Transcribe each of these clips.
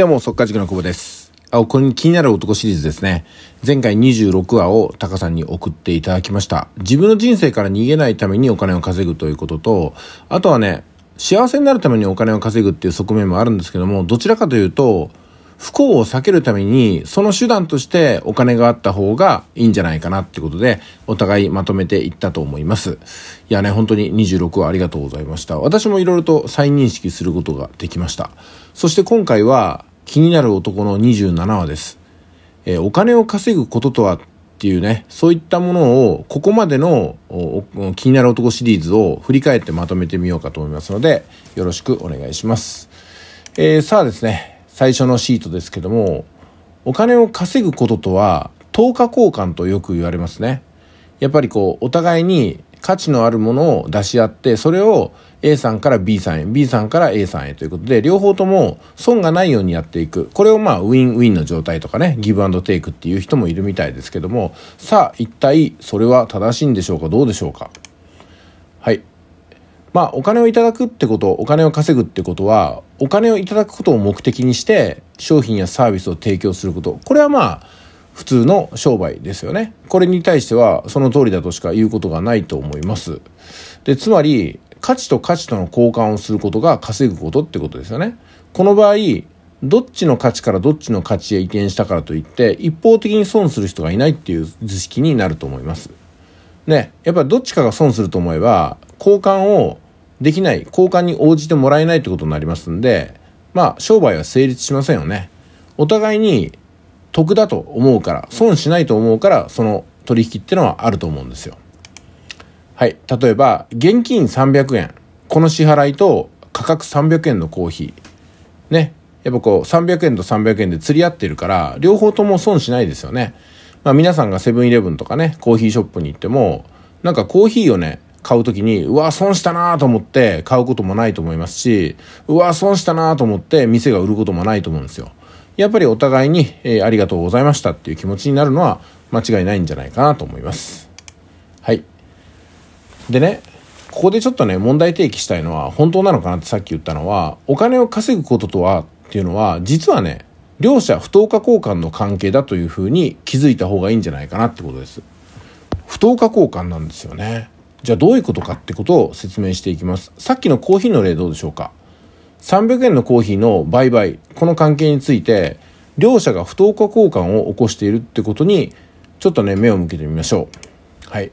どうも、速稼塾の久保です。あ、これに気になる男シリーズですね。前回26話をタカさんに送っていただきました。自分の人生から逃げないためにお金を稼ぐということと、あとはね、幸せになるためにお金を稼ぐっていう側面もあるんですけども、どちらかというと、不幸を避けるために、その手段としてお金があった方がいいんじゃないかなってことで、お互いまとめていったと思います。いやね、本当に26話ありがとうございました。私も色々と再認識することができました。そして今回は、気になる男の27話です。えー、お金を稼ぐこととはっていうね、そういったものを、ここまでの気になる男シリーズを振り返ってまとめてみようかと思いますので、よろしくお願いします。えー、さあですね、最初のシートですけども、お金を稼ぐこととは、等価交換とよく言われますね。やっぱりこう、お互いに価値のあるものを出し合って、それを A さんから B さんへ、B さんから A さんへということで、両方とも損がないようにやっていく。これをまあ、ウィンウィンの状態とかね、ギブアンドテイクっていう人もいるみたいですけども、さあ、一体それは正しいんでしょうかどうでしょうかはい。まあ、お金をいただくってこと、お金を稼ぐってことは、お金をいただくことを目的にして、商品やサービスを提供すること。これはまあ、普通の商売ですよね。これに対しては、その通りだとしか言うことがないと思います。で、つまり、価値と価値との交換をすることが稼ぐことってことですよね。この場合、どっちの価値からどっちの価値へ移転したからといって、一方的に損する人がいないっていう図式になると思います。ね、やっぱりどっちかが損すると思えば、交換をできない、交換に応じてもらえないってことになりますんで、まあ、商売は成立しませんよね。お互いに得だと思うから、損しないと思うから、その取引ってのはあると思うんですよ。はい。例えば、現金300円。この支払いと価格300円のコーヒー。ね。やっぱこう、300円と300円で釣り合ってるから、両方とも損しないですよね。まあ皆さんがセブンイレブンとかね、コーヒーショップに行っても、なんかコーヒーをね、買うときに、うわ、損したなと思って買うこともないと思いますし、うわ、損したなと思って店が売ることもないと思うんですよ。やっぱりお互いに、えー、ありがとうございましたっていう気持ちになるのは間違いないんじゃないかなと思います。でねここでちょっとね問題提起したいのは本当なのかなってさっき言ったのはお金を稼ぐこととはっていうのは実はね両者不等価交換の関係だというふうに気づいた方がいいんじゃないかなってことです。不等価交換なんですよね。じゃあどういうことかってことを説明していきます。さっきのコーヒーの例どうでしょうか。300円のコーヒーの売買、この関係について、両者が不等価交換を起こしているってことに、ちょっとね、目を向けてみましょう。はい。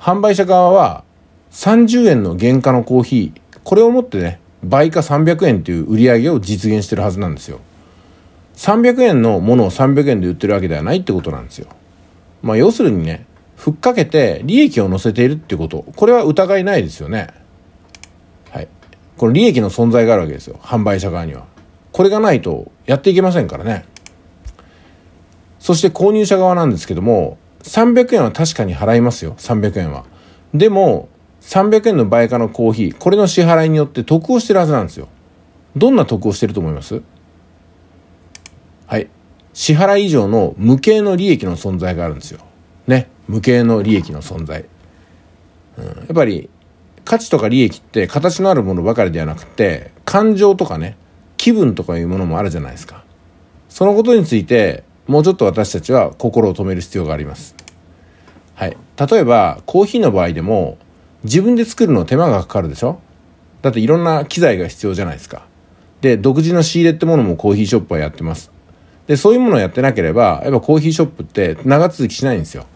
販売者側は、30円の原価のコーヒーこれをもってね倍価300円という売り上げを実現してるはずなんですよ300円のものを300円で売ってるわけではないってことなんですよまあ要するにねふっかけて利益を乗せているってことこれは疑いないですよねはいこの利益の存在があるわけですよ販売者側にはこれがないとやっていけませんからねそして購入者側なんですけども300円は確かに払いますよ300円はでも300円の倍価のコーヒー、これの支払いによって得をしてるはずなんですよ。どんな得をしてると思いますはい。支払い以上の無形の利益の存在があるんですよ。ね。無形の利益の存在。うん、やっぱり、価値とか利益って形のあるものばかりではなくて、感情とかね、気分とかいうものもあるじゃないですか。そのことについて、もうちょっと私たちは心を止める必要があります。はい。例えば、コーヒーの場合でも、自分で作るの手間がかかるでしょだっていろんな機材が必要じゃないですか。で、独自の仕入れってものもコーヒーショップはやってます。で、そういうものをやってなければ、やっぱコーヒーショップって長続きしないんですよ。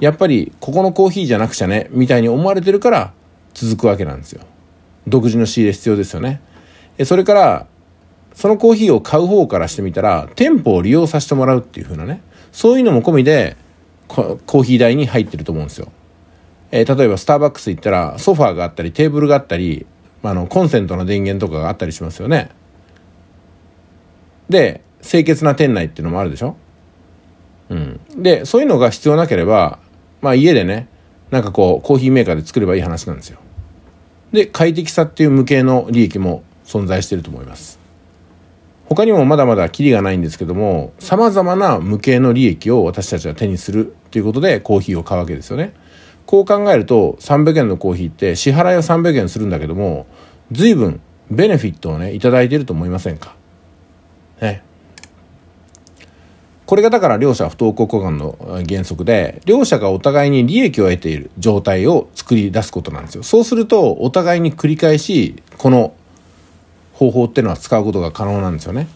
やっぱり、ここのコーヒーじゃなくちゃね、みたいに思われてるから続くわけなんですよ。独自の仕入れ必要ですよね。それから、そのコーヒーを買う方からしてみたら、店舗を利用させてもらうっていう風なね、そういうのも込みで、コーヒー代に入ってると思うんですよ。えー、例えばスターバックス行ったらソファーがあったりテーブルがあったりあのコンセントの電源とかがあったりしますよね。で清潔な店内っていうのもあるでしょ。うん、でそういうのが必要なければ、まあ、家でねなんかこうコーヒーメーカーで作ればいい話なんですよ。で快適さっていう無形の利益も存在してると思います。他にもまだまだキリがないんですけども様々な無形の利益を私たちは手にするということでコーヒーを買うわけですよね。こう考えると300円のコーヒーって支払いは300円するんだけども随分ベネフィットをね頂いてると思いませんかねこれがだから両者不登校交換の原則で両者がお互いに利益を得ている状態を作り出すことなんですよそうするとお互いに繰り返しこの方法っていうのは使うことが可能なんですよね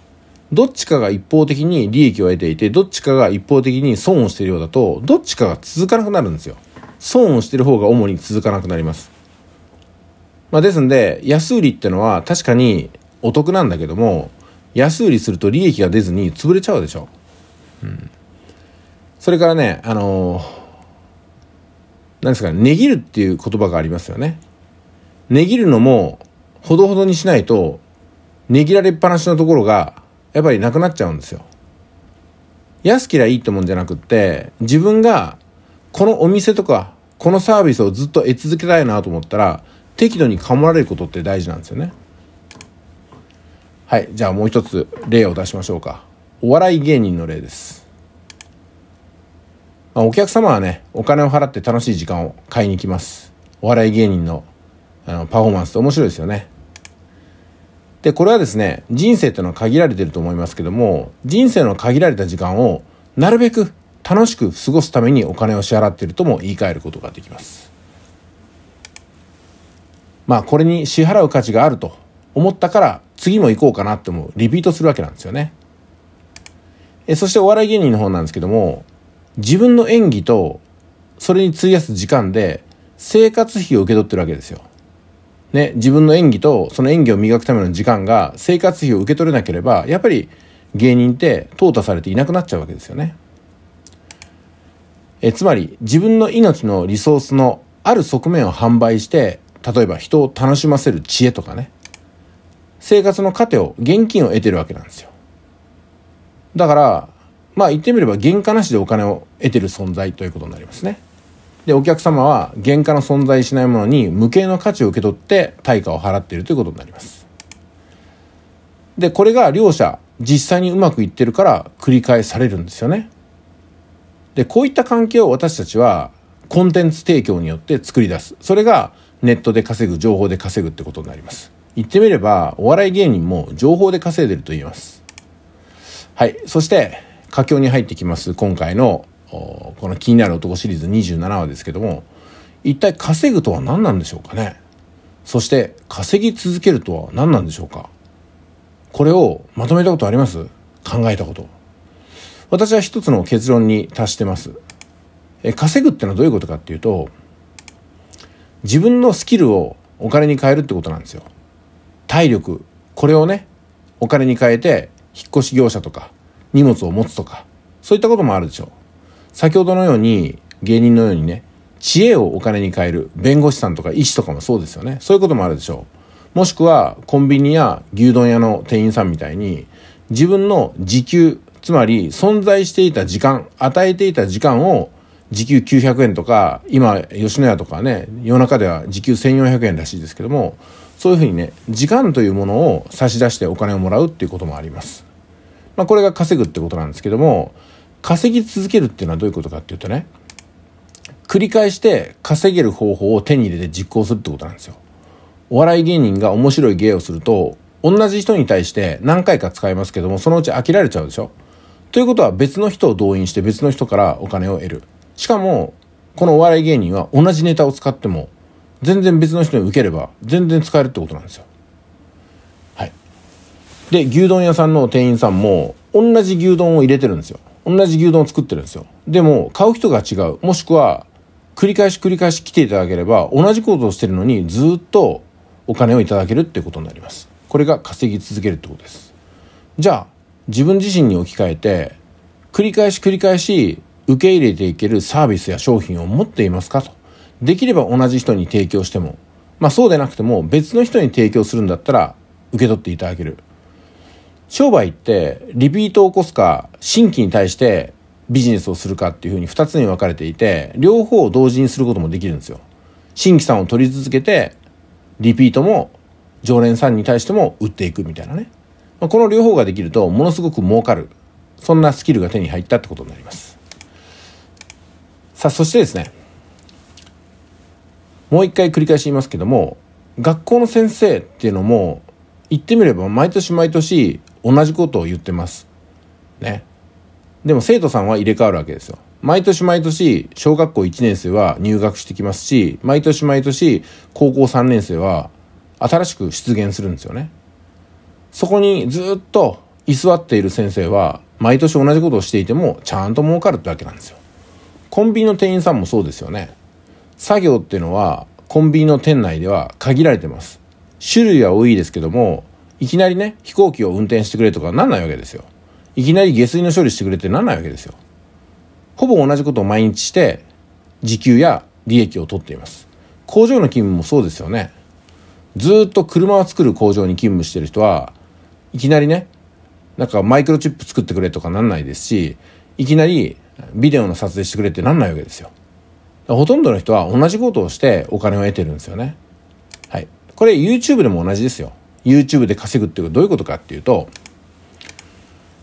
どっちかが一方的に利益を得ていてどっちかが一方的に損をしているようだとどっちかが続かなくなるんですよ損をしてる方が主に続かなくなります。まあ、ですんで、安売りってのは確かにお得なんだけども、安売りすると利益が出ずに潰れちゃうでしょ。うん。それからね、あの何、ですかね、値切るっていう言葉がありますよね。値切るのも、ほどほどにしないと、値切られっぱなしのところが、やっぱりなくなっちゃうんですよ。安きりゃいいってもんじゃなくって、自分がこのお店とか、このサービスをずっと得続けたいなと思ったら、適度にかもられることって大事なんですよね。はい、じゃあもう一つ例を出しましょうか。お笑い芸人の例です。まあ、お客様はね、お金を払って楽しい時間を買いに来ます。お笑い芸人のあのパフォーマンスって面白いですよね。で、これはですね、人生ってのは限られてると思いますけども、人生の限られた時間をなるべく楽しく過ごすためにお金を支払っているとも言い換えることができます。まあこれに支払う価値があると思ったから次も行こうかなって思うリピートするわけなんですよね。えそしてお笑い芸人の方なんですけども自分の演技とそれに費やす時間で生活費を受け取ってるわけですよ。ね、自分の演技とその演技を磨くための時間が生活費を受け取れなければやっぱり芸人って淘汰されていなくなっちゃうわけですよね。えつまり自分の命のリソースのある側面を販売して例えば人を楽しませる知恵とかね生活の糧を現金を得てるわけなんですよだからまあ言ってみれば原価なしでお金を得てる存在ということになりますねでお客様は原価の存在しないものに無形の価値を受け取って対価を払っているということになりますでこれが両者実際にうまくいってるから繰り返されるんですよねでこういった関係を私たちはコンテンツ提供によって作り出すそれがネットで稼ぐ情報で稼ぐってことになります言ってみればお笑い芸人も情報で稼いでると言いますはいそして佳境に入ってきます今回のこの「気になる男」シリーズ27話ですけども一体稼ぐとは何なんでしょうかねそして稼ぎ続けるとは何なんでしょうかこれをまとめたことあります考えたこと私は一つの結論に達してます。え稼ぐってのはどういうことかっていうと自分のスキルをお金に変えるってことなんですよ。体力これをねお金に変えて引っ越し業者とか荷物を持つとかそういったこともあるでしょう。先ほどのように芸人のようにね知恵をお金に変える弁護士さんとか医師とかもそうですよねそういうこともあるでしょうもしくはコンビニや牛丼屋の店員さんみたいに自分の時給つまり存在していた時間、与えていた時間を時給900円とか、今吉野家とかね、夜中では時給1400円らしいですけども、そういうふうにね、時間というものを差し出してお金をもらうっていうこともあります。まあこれが稼ぐってことなんですけども、稼ぎ続けるっていうのはどういうことかっていうとね、繰り返して稼げる方法を手に入れて実行するってことなんですよ。お笑い芸人が面白い芸をすると、同じ人に対して何回か使いますけども、そのうち飽きられちゃうでしょということは別の人を動員して別の人からお金を得る。しかも、このお笑い芸人は同じネタを使っても、全然別の人に受ければ、全然使えるってことなんですよ。はい。で、牛丼屋さんの店員さんも、同じ牛丼を入れてるんですよ。同じ牛丼を作ってるんですよ。でも、買う人が違う。もしくは、繰り返し繰り返し来ていただければ、同じことをしてるのに、ずっとお金をいただけるってことになります。これが稼ぎ続けるってことです。じゃあ、自分自身に置き換えて繰り返し繰り返し受け入れていけるサービスや商品を持っていますかと。できれば同じ人に提供しても、まあそうでなくても別の人に提供するんだったら受け取っていただける。商売ってリピートを起こすか新規に対してビジネスをするかっていうふうに2つに分かれていて、両方を同時にすることもできるんですよ。新規さんを取り続けて、リピートも常連さんに対しても売っていくみたいなね。まこの両方ができるとものすごく儲かるそんなスキルが手に入ったってことになりますさあそしてですねもう一回繰り返し言いますけども学校の先生っていうのも言ってみれば毎年毎年同じことを言ってますねでも生徒さんは入れ替わるわけですよ毎年毎年小学校1年生は入学してきますし毎年毎年高校3年生は新しく出現するんですよねそこにずっと居座っている先生は、毎年同じことをしていても、ちゃんと儲かるってわけなんですよ。コンビニの店員さんもそうですよね。作業っていうのは、コンビニの店内では限られてます。種類は多いですけども、いきなりね、飛行機を運転してくれとかなんないわけですよ。いきなり下水の処理してくれってなんないわけですよ。ほぼ同じことを毎日して、時給や利益を取っています。工場の勤務もそうですよね。ずっと車を作る工場に勤務してる人は、いきなりね、なんかマイクロチップ作ってくれとかなんないですし、いきなりビデオの撮影してくれってなんないわけですよ。ほとんどの人は同じことをしてお金を得てるんですよね。はい。これ YouTube でも同じですよ。YouTube で稼ぐっていうどういうことかっていうと、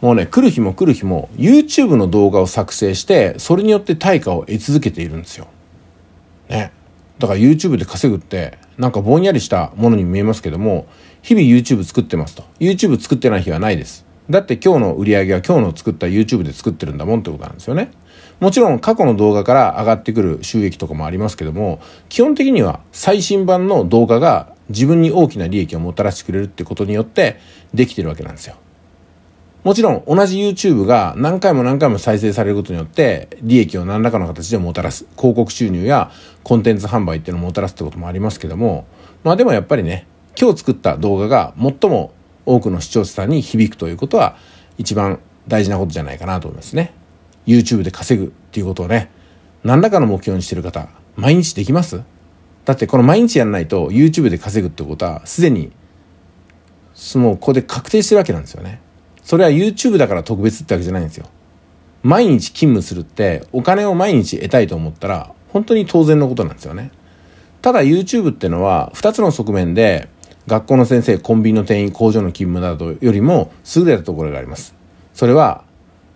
もうね、来る日も来る日も YouTube の動画を作成して、それによって対価を得続けているんですよ。ね。だから YouTube で稼ぐって、なんかぼんやりしたものに見えますけども、日々 YouTube 作ってますと。YouTube 作ってない日はないです。だって今日の売り上げは今日の作った YouTube で作ってるんだもんってことなんですよね。もちろん過去の動画から上がってくる収益とかもありますけども、基本的には最新版の動画が自分に大きな利益をもたらしてくれるってことによってできてるわけなんですよ。もちろん同じ YouTube が何回も何回も再生されることによって利益を何らかの形でもたらす広告収入やコンテンツ販売っていうのをもたらすってこともありますけどもまあでもやっぱりね今日作った動画が最も多くの視聴者さんに響くということは一番大事なことじゃないかなと思いますね。YouTube で稼ぐっていうことをね、何らかの目標にしてる方、毎日できますだってこの毎日やらないと YouTube で稼ぐってことはすでにもうここで確定してるわけなんですよね。それは YouTube だから特別ってわけじゃないんですよ。毎日勤務するってお金を毎日得たいと思ったら本当に当然のことなんですよね。ただ YouTube ってのは2つの側面で学校の先生コンビニの店員工場の勤務などよりも優れたところがありますそれは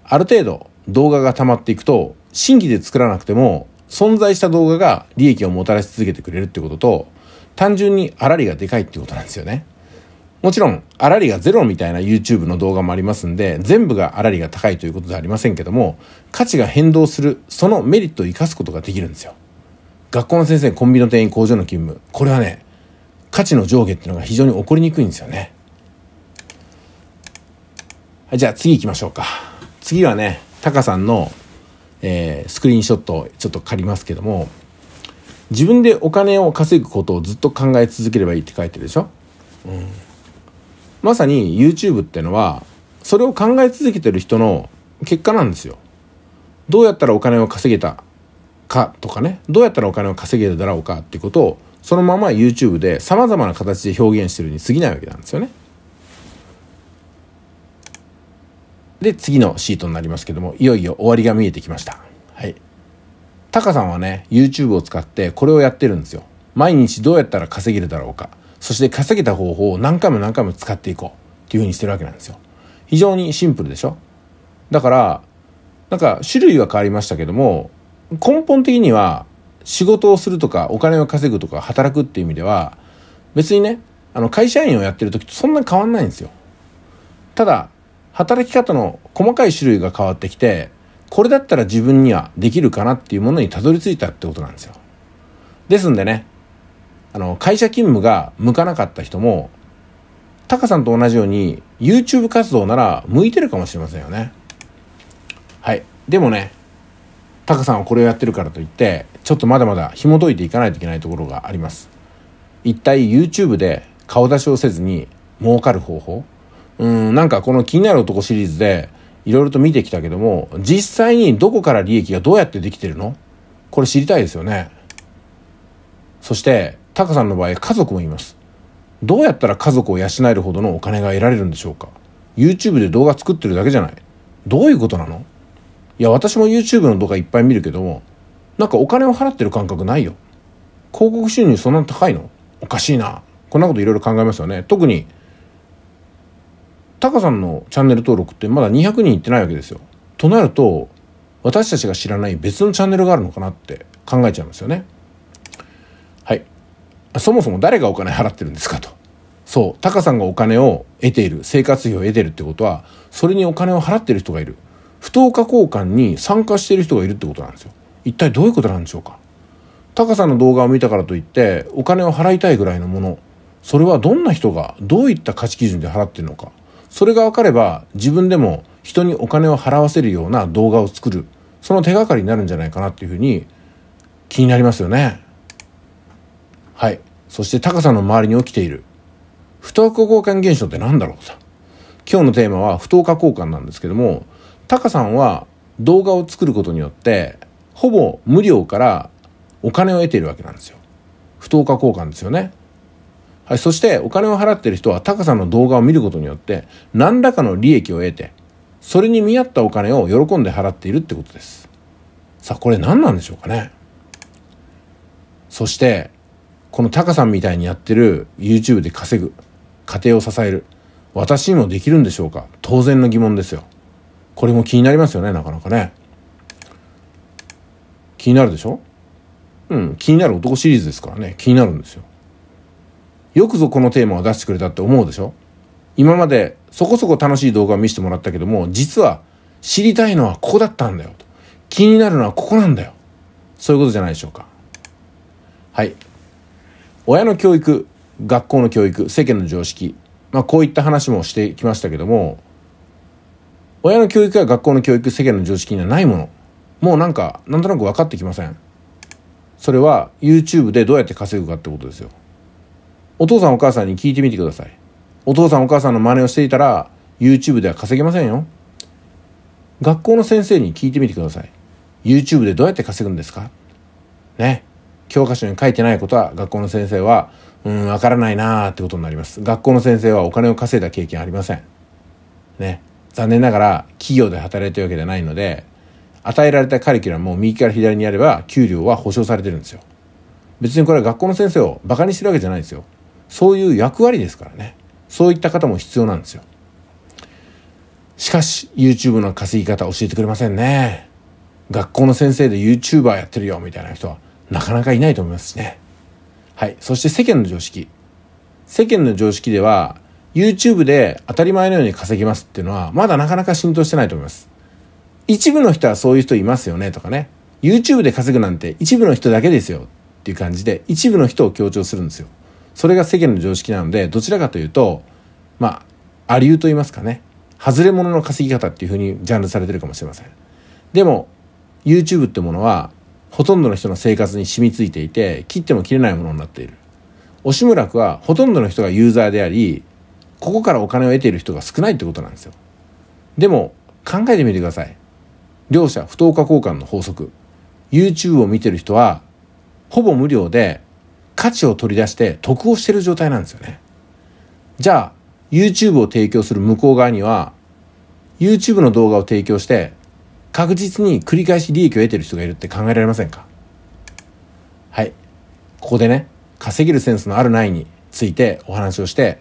ある程度動画がたまっていくと新規で作らなくても存在した動画が利益をもたらし続けてくれるってことと単純にあらりがでかいってことなんですよねもちろんあらりがゼロみたいな YouTube の動画もありますんで全部があらりが高いということではありませんけども価値が変動するそのメリットを生かすことができるんですよ学校の先生コンビニの店員工場の勤務これはね価値の上下っていうのが非常に起こりにくいんですよね。はい、じゃあ次行きましょうか。次はね、タカさんの、えー、スクリーンショットをちょっと借りますけども、自分でお金を稼ぐことをずっと考え続ければいいって書いてるでしょ、うん、まさに YouTube ってのは、それを考え続けてる人の結果なんですよ。どうやったらお金を稼げたかとかね、どうやったらお金を稼げただろうかっていうことをそのまま YouTube でざまな形で表現してるに過ぎないわけなんですよね。で次のシートになりますけどもいよいよ終わりが見えてきました。はい、タカさんはね YouTube を使ってこれをやってるんですよ。毎日どうやったら稼げるだろうかそして稼げた方法を何回も何回も使っていこうっていうふうにしてるわけなんですよ。非常にシンプルでしょだからなんか種類は変わりましたけども根本的には仕事をするとかお金を稼ぐとか働くっていう意味では別にねあの会社員をやってる時とそんな変わんないんですよ。ただ働き方の細かい種類が変わってきてこれだったら自分にはできるかなっていうものにたどり着いたってことなんですよ。ですんでねあの会社勤務が向かなかった人もタカさんと同じように YouTube 活動なら向いてるかもしれませんよね。はい。でもねタカさんはこれをやってるからといってちょっとまだまだ紐解いていかないといけないところがあります一体 YouTube で顔出しをせずに儲かる方法うんなんかこの「気になる男」シリーズでいろいろと見てきたけども実際にどこから利益がどうやってできてるのこれ知りたいですよねそしてタカさんの場合家族もいますどうやったら家族を養えるほどのお金が得られるんでしょうか YouTube で動画作ってるだけじゃないどういうことなのいや私も YouTube の動画いっぱい見るけどもなんかお金を払ってる感覚ないよ広告収入そんなに高いのおかしいなこんなこといろいろ考えますよね特にタカさんのチャンネル登録ってまだ200人いってないわけですよとなると私たちが知らない別のチャンネルがあるのかなって考えちゃいますよねはいそもそも誰がお金払ってるんですかとそうタカさんがお金を得ている生活費を得てるってことはそれにお金を払ってる人がいる不等価交換に参加している人がいるってことなんですよ一体どういうことなんでしょうか高さんの動画を見たからといってお金を払いたいぐらいのものそれはどんな人がどういった価値基準で払ってるのかそれが分かれば自分でも人にお金を払わせるような動画を作るその手がかりになるんじゃないかなっていうふうに気になりますよねはいそして高さの周りに起きている不等価交換現象って何だろうさ今日のテーマは不等価交換なんですけどもタカさんは動画を作ることによってほぼ無料からお金を得ているわけなんですよ不等価交換ですよねはい、そしてお金を払ってる人はタカさんの動画を見ることによって何らかの利益を得てそれに見合ったお金を喜んで払っているってことですさあこれ何なんでしょうかねそしてこのタカさんみたいにやってる YouTube で稼ぐ家庭を支える私にもできるんでしょうか当然の疑問ですよこれも気になりますよねなかなかね気になるでしょうん気になる男シリーズですからね気になるんですよよくぞこのテーマを出してくれたって思うでしょ今までそこそこ楽しい動画を見せてもらったけども実は知りたいのはここだったんだよと気になるのはここなんだよそういうことじゃないでしょうかはい親の教育学校の教育世間の常識まあこういった話もしてきましたけども親の教育や学校の教育世間の常識にはないものもうなんかなんとなく分かってきませんそれは YouTube でどうやって稼ぐかってことですよお父さんお母さんに聞いてみてくださいお父さんお母さんの真似をしていたら YouTube では稼げませんよ学校の先生に聞いてみてください YouTube でどうやって稼ぐんですかね教科書に書いてないことは学校の先生はうんわからないなーってことになります学校の先生はお金を稼いだ経験ありませんね残念ながら企業で働いてるわけじゃないので与えられたカリキュラムを右から左にやれば給料は保証されてるんですよ別にこれは学校の先生をバカにしてるわけじゃないですよそういう役割ですからねそういった方も必要なんですよしかし YouTube の稼ぎ方教えてくれませんね学校の先生で YouTuber やってるよみたいな人はなかなかいないと思いますしねはいそして世間の常識世間の常識では YouTube で当たり前のように稼ぎますっていうのは、まだなかなか浸透してないと思います。一部の人はそういう人いますよねとかね。YouTube で稼ぐなんて一部の人だけですよっていう感じで、一部の人を強調するんですよ。それが世間の常識なので、どちらかというと、まあ、ありうと言いますかね。外れ者の稼ぎ方っていうふうにジャンルされてるかもしれません。でも、YouTube ってものは、ほとんどの人の生活に染みついていて、切っても切れないものになっている。押村区はほとんどの人がユーザーであり、ここからお金を得ている人が少ないってことなんですよでも考えてみてください両者不等価交換の法則 YouTube を見てる人はほぼ無料で価値を取り出して得をしてる状態なんですよねじゃあ YouTube を提供する向こう側には YouTube の動画を提供して確実に繰り返し利益を得てる人がいるって考えられませんかはいここでね稼げるセンスのあるないについてお話をして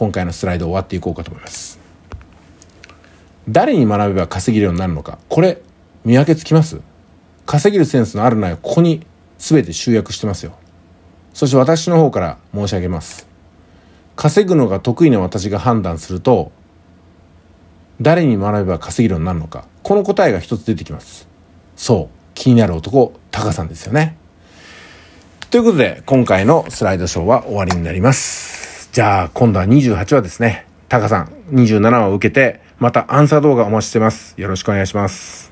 今回のスライド終わっていこうかと思います。誰に学べば稼げるようになるのか、これ、見分けつきます稼げるセンスのあるないここに全て集約してますよ。そして私の方から申し上げます。稼ぐのが得意な私が判断すると、誰に学べば稼げるようになるのか、この答えが一つ出てきます。そう、気になる男、タカさんですよね。ということで、今回のスライドショーは終わりになります。じゃあ、今度は28話ですね。タカさん、27話を受けて、またアンサー動画お待ちしてます。よろしくお願いします。